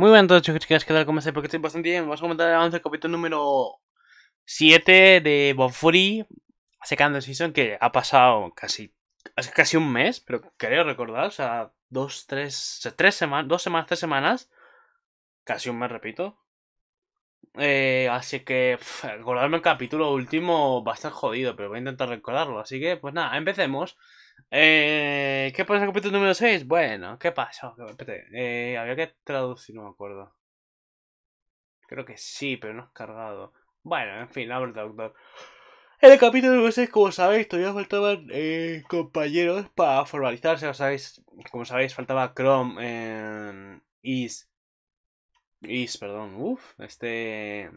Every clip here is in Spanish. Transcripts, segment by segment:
Muy bien entonces, todos chicos, ¿qué tal? ¿Cómo estáis? Porque estoy bastante bien. Vamos a comentar el avance capítulo número 7 de Bob Fury, el Season, que ha pasado casi, casi un mes, pero creo recordar, o sea, dos, tres, tres semanas, dos semanas, tres semanas, casi un mes, repito. Eh, así que recordarme el capítulo último va a estar jodido, pero voy a intentar recordarlo. Así que, pues nada, empecemos. Eh, ¿Qué pasa en el capítulo número 6? Bueno, ¿qué pasó? Eh, había que traducir, no me acuerdo. Creo que sí, pero no es cargado. Bueno, en fin, abre el traductor. el capítulo número 6, como sabéis, todavía faltaban eh, compañeros para formalizarse. sabéis, como sabéis, faltaba Chrome en eh, Is. Is, perdón. uff este.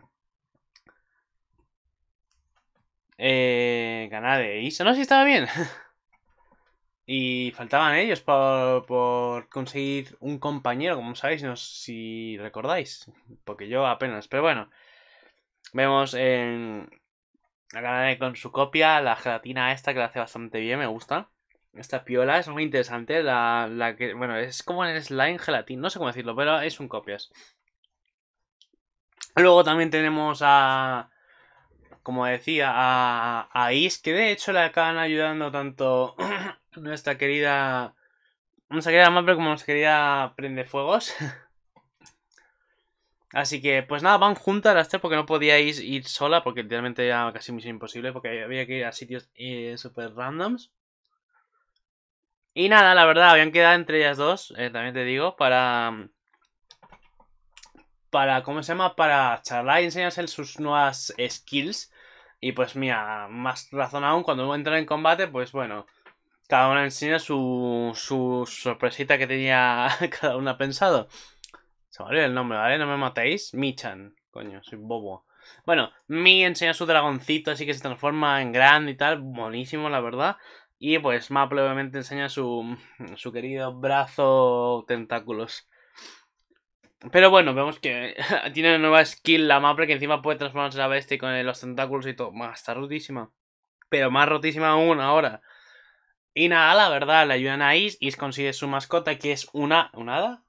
Eh, de Is. No, si estaba bien. Y faltaban ellos por, conseguir un compañero, como sabéis, no sé si recordáis, porque yo apenas, pero bueno. Vemos en la con su copia, la gelatina esta que la hace bastante bien, me gusta. Esta piola es muy interesante, la, la que, bueno, es como el slime gelatina, no sé cómo decirlo, pero es un copias. Luego también tenemos a, como decía, a, a Is, que de hecho le acaban ayudando tanto nuestra querida. Nuestra querida pero como quería querida fuegos. Así que, pues nada, van juntas las tres porque no podíais ir sola, porque literalmente ya casi mismo imposible, porque había que ir a sitios eh, super randoms. Y nada, la verdad, habían quedado entre ellas dos, eh, también te digo, para. Para, ¿cómo se llama? Para charlar y enseñarse sus nuevas skills. Y pues mira, más razón aún, cuando entran en combate, pues bueno, cada una enseña su, sorpresita que tenía cada una pensado. Se me olvidó el nombre, ¿vale? No me matéis. Michan. Coño, soy bobo. Bueno, Mi enseña su dragoncito, así que se transforma en grande y tal. Buenísimo, la verdad. Y pues Maple obviamente enseña su, querido brazo tentáculos. Pero bueno, vemos que tiene una nueva skill la Maple que encima puede transformarse a la bestia con los tentáculos y todo. está rotísima. Pero más rotísima aún ahora. Y nada, la verdad, le ayudan a Is. Is consigue su mascota, que es una. ¿Una hada?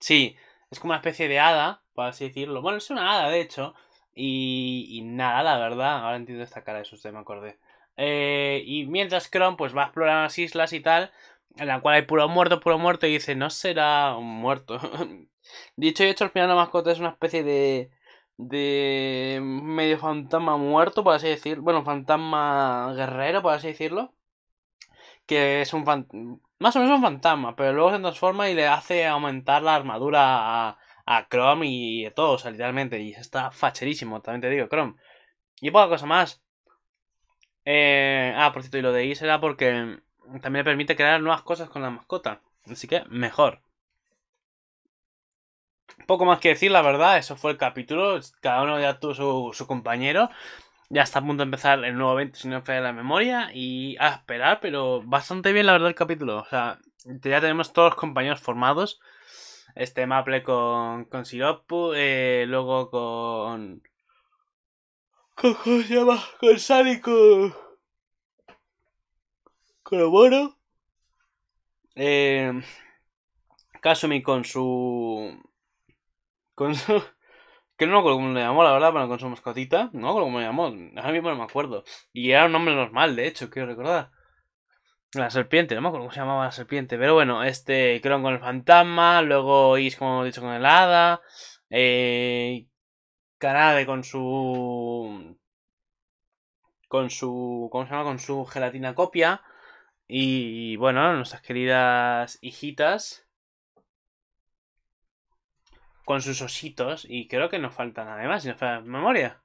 Sí, es como una especie de hada, por así decirlo. Bueno, es una hada, de hecho. Y, nada, la verdad. Ahora entiendo esta cara de sus me acordé. Eh, y mientras Chrome pues va a explorar las islas y tal, en la cual hay puro muerto, puro muerto, y dice, no será un muerto. Dicho y hecho, el final la mascota es una especie de. de. medio fantasma muerto, por así decirlo. Bueno, fantasma guerrero, por así decirlo que es un más o menos un fantasma, pero luego se transforma y le hace aumentar la armadura a, Chrome y a todos, literalmente. Y está facherísimo, también te digo, Chrome. Y poca cosa más. Eh, ah, por cierto, y lo de Is era porque también le permite crear nuevas cosas con la mascota. Así que mejor. Poco más que decir, la verdad, eso fue el capítulo. Cada uno ya tuvo su, su compañero. Ya está a punto de empezar el nuevo evento, si no falla la memoria, y a esperar, pero bastante bien la verdad el capítulo. O sea, ya tenemos todos los compañeros formados. Este Maple con, con Siropu, eh, luego con... ¿Cómo se llama? Con Sally, con... Con Oboro. Eh, Kasumi con su... Con su que no me acuerdo cómo le llamó, la verdad, para con su mascotita. No me acuerdo cómo le llamó, ahora mismo no me acuerdo. Y era un nombre normal, de hecho, quiero recordar. La serpiente, no me acuerdo cómo se llamaba la serpiente, pero bueno, este, creo con el fantasma, luego Is, como hemos dicho, con el hada, eh, con su... con su... ¿cómo se llama? Con su gelatina copia, y bueno, nuestras queridas hijitas, con sus ositos. Y creo que no falta nada más, si no falta memoria.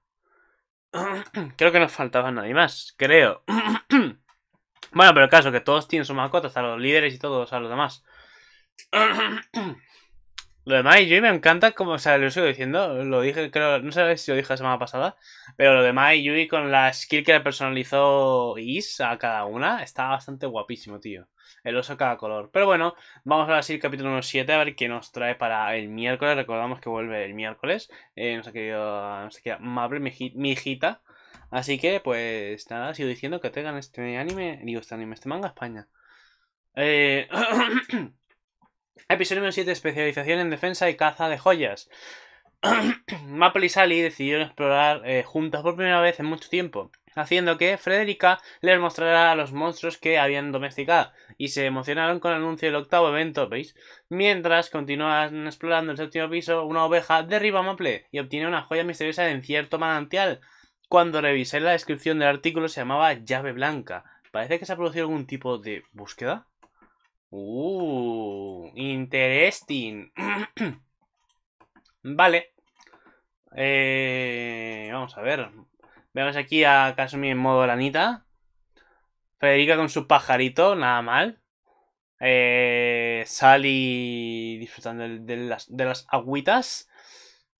creo que no faltaba nadie más, creo. bueno, pero el caso que todos tienen su mascotas A los líderes y todos a los demás. Lo de Mai me encanta, como o sea, lo sigo diciendo, lo dije, creo, no sé si lo dije la semana pasada, pero lo de Mai Yui con la skill que le personalizó Is a cada una, está bastante guapísimo, tío. El oso cada color. Pero bueno, vamos a ver el capítulo 7 a ver qué nos trae para el miércoles. Recordamos que vuelve el miércoles. Eh, nos ha querido, no sé qué mi, mi hijita. Así que, pues nada, sigo diciendo que tengan este anime, digo este anime, este manga España. Eh... Episodio número 7, especialización en defensa y caza de joyas. Maple y Sally decidieron explorar eh, juntas por primera vez en mucho tiempo, haciendo que Frederica les mostrara a los monstruos que habían domesticado, y se emocionaron con el anuncio del octavo evento, ¿veis? Mientras continúan explorando el séptimo piso, una oveja derriba a Maple y obtiene una joya misteriosa en cierto manantial. Cuando revisé la descripción del artículo se llamaba llave blanca. Parece que se ha producido algún tipo de búsqueda. Uh, interesting. vale. Eh, vamos a ver. Vemos aquí a Kasumi en modo lanita. Federica con su pajarito, nada mal. Eh, Sally disfrutando de, las, de las agüitas.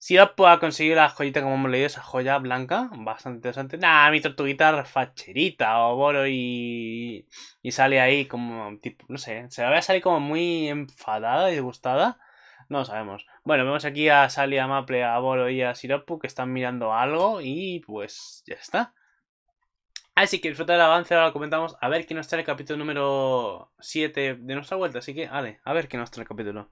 Si ha conseguido conseguir la joyita como hemos leído, esa joya blanca, bastante interesante. Nah, mi tortuguita facherita o boro y, y sale ahí como tipo, no sé, se la a salir como muy enfadada y disgustada. No lo sabemos. Bueno, vemos aquí a Sally, a Maple, a Boro y a Siropu que están mirando algo y pues ya está. Así que disfruta del avance, ahora lo comentamos. A ver quién nos trae el capítulo número 7 de nuestra vuelta. Así que, vale, a ver qué nos trae el capítulo.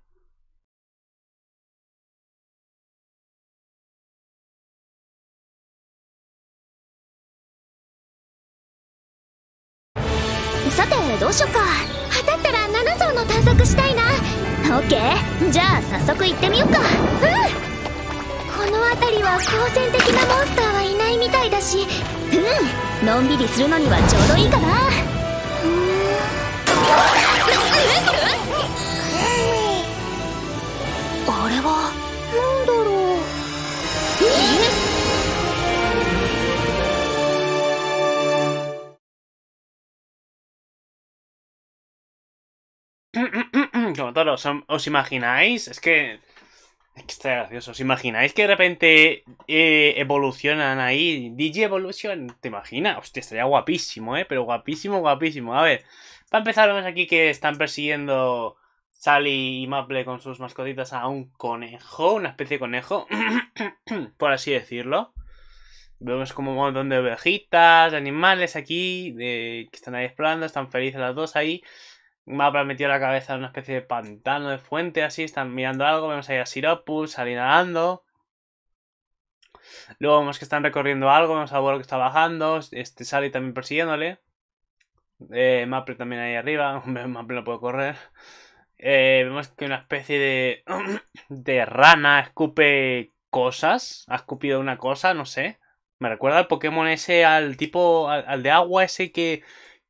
てどうしよっか当たったら7層の探索したいなオッケーじゃあ早速行ってみよっかうんこの辺りは好戦的なモンスターはいないみたいだしうんのんびりするのにはちょうどいいかな ¿Os imagináis? Es que. Es que gracioso. ¿Os imagináis que de repente eh, evolucionan ahí? DJ Evolution, ¿te imaginas? Hostia, estaría guapísimo, ¿eh? Pero guapísimo, guapísimo. A ver, para empezar, vemos aquí que están persiguiendo Sally y Maple con sus mascotitas a un conejo, una especie de conejo, por así decirlo. Vemos como un montón de ovejitas, animales aquí, que están ahí explorando, están felices las dos ahí. Maple mapa metido la cabeza en una especie de pantano de fuente, así. Están mirando algo. Vemos ahí a Siropus salir nadando. Luego vemos que están recorriendo algo. Vemos a Boro que está bajando. Este Sally también persiguiéndole. Eh, Maple también ahí arriba. Maple no puede correr. Eh, vemos que una especie de, de rana escupe cosas. Ha escupido una cosa, no sé. Me recuerda al Pokémon ese, al tipo, al de agua ese que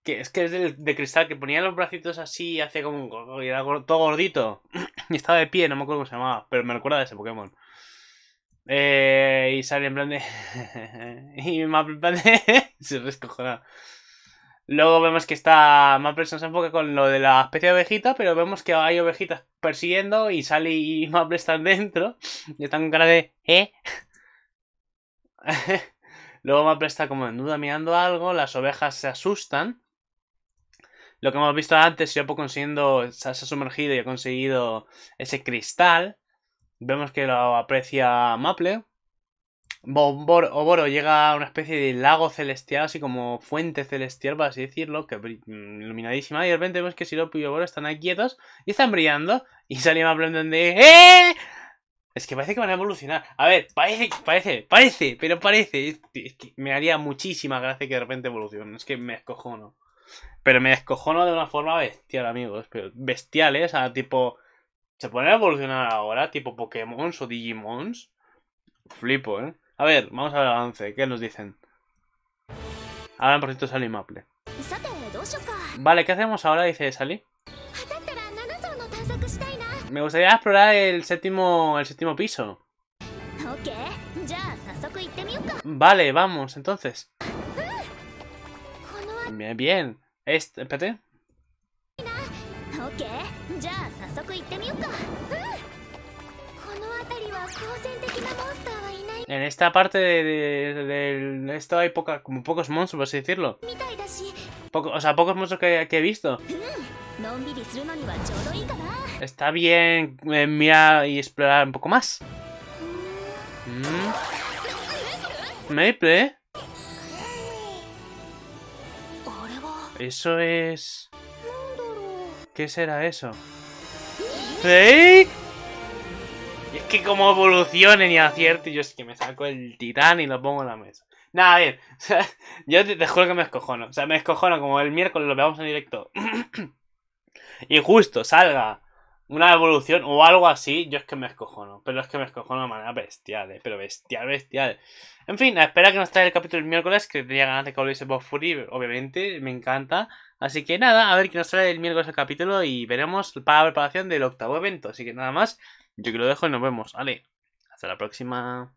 que es que es de cristal, que ponía los bracitos así y como era todo gordito. y estaba de pie, no me acuerdo cómo se llamaba, pero me recuerda de ese Pokémon. Eh, y sale en plan de... y Maple en plan de... se rescojona. Luego vemos que está... Maple se enfoca con lo de la especie de ovejita, pero vemos que hay ovejitas persiguiendo y sale y Maple están dentro. Y están con cara de... ¿Eh? Luego Maple está como en duda mirando algo, las ovejas se asustan lo que hemos visto antes, Siropo consiguiendo, se ha sumergido y ha conseguido ese cristal. Vemos que lo aprecia Maple. Oboro, llega a una especie de lago celestial, así como fuente celestial, por así decirlo, que mm, iluminadísima. Y de repente vemos que Siropo y Oboro están ahí quietos y están brillando. Y sale Maple donde ¡Eh! Es que parece que van a evolucionar. A ver, parece, parece, parece, pero parece. me haría muchísima gracia que de repente evolucionen. Es que me escojono. Pero me descojono de una forma bestial, amigos. Pero bestiales, ¿eh? a tipo. Se pueden evolucionar ahora, tipo Pokémon o Digimons. Flipo, ¿eh? A ver, vamos a ver el avance. ¿Qué nos dicen? Ahora, por cierto, Sally Maple. Vale, ¿qué hacemos ahora? Dice Sally. Me gustaría explorar el séptimo, el séptimo piso. Vale, vamos, entonces. Bien, bien. Este, espérate. En esta parte de, esto hay poca, como pocos monstruos, por así decirlo. o sea, pocos monstruos que, he visto. Está bien eh, mirar y explorar un poco más. Mm. Maple, Eso es... ¿Qué será eso? ¡Fake! Y es que como evolucionen y acierto, yo es que me saco el titán y lo pongo en la mesa. Nada, a ver, yo te, te, juro que me escojono. O sea, me escojono como el miércoles lo veamos en directo. y justo salga una evolución o algo así, yo es que me escojono. Pero es que me escojo de manera bestial, eh, pero bestial, bestial. En fin, a espera que nos traiga el capítulo el miércoles, que tenía ganas de que lo hice Bob Fury, obviamente, me encanta. Así que nada, a ver que nos trae el miércoles el capítulo y veremos para la preparación del octavo evento. Así que nada más, yo que lo dejo y nos vemos. Vale, hasta la próxima